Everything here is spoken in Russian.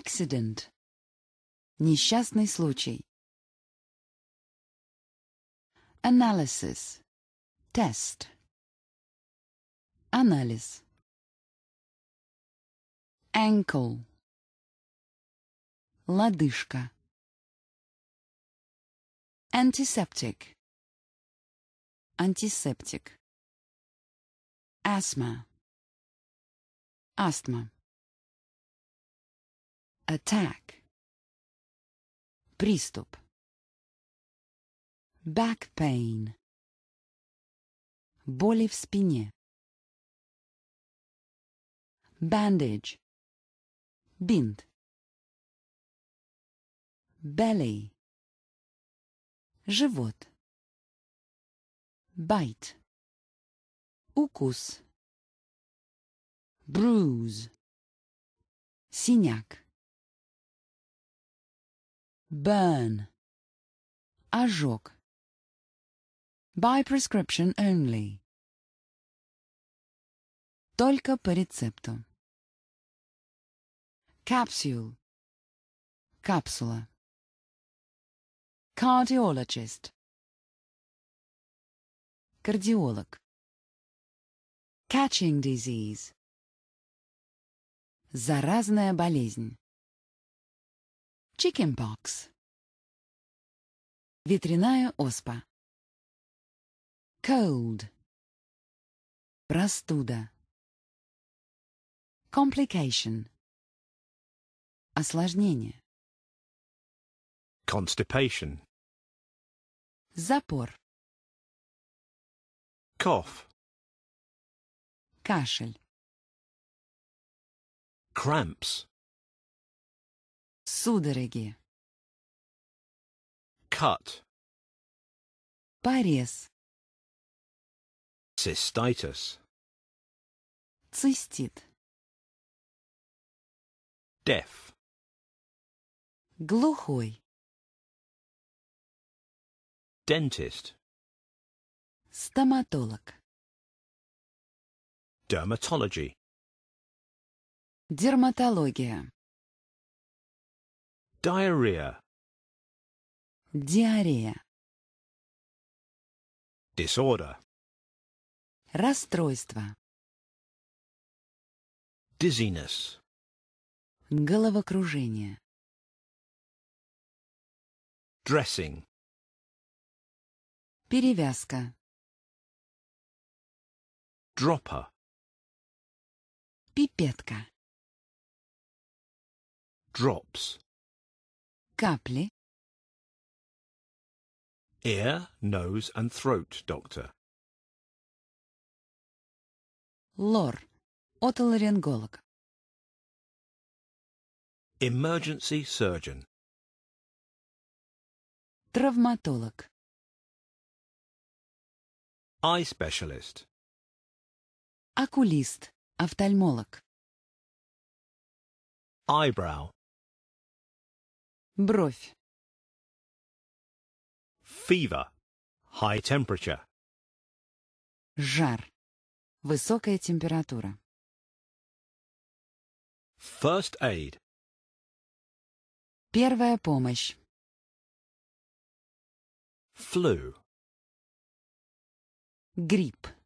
Accident. Несчастный случай. Analysis. Тест. Анализ. Ankle. Лодыжка. Antiseptic. Антисептик. Asthma. Астма. Attack. Приступ. Back pain. Боли в спине. Bandage. Бинт. Belly. Живот. Bite. Укус. Bruise. Синяк. Burn. Ожог. By prescription only. Только по рецепту. Capsule. Капсула. Cardiologist. Кардиолог. Catching disease. Заразная болезнь. Chickenpox. Ветряная оспа. Cold. Простуда. Complication. Осложнение. Constipation. Запор. Cough. Кашель. Cramps. Судороги. Cut. Порез. Cystitis. Цистит. Deaf. Глухой. Dentist. Стоматолог. Dermatology. Дерматология. Diarrhea. Диарея. Disorder. Расстройство. Dizziness. Головокружение. Dressing. Перевязка. Dropper. Пипетка. Drops. Капли. Ear, nose and throat doctor. Лор. Отоларинголог. Emergency surgeon. Травматолог. Eye specialist. Окулист, офтальмолог. Eyebrow. Бровь. Fever. High temperature. Жар. Высокая температура. First aid. Первая помощь. Flu. Грипп.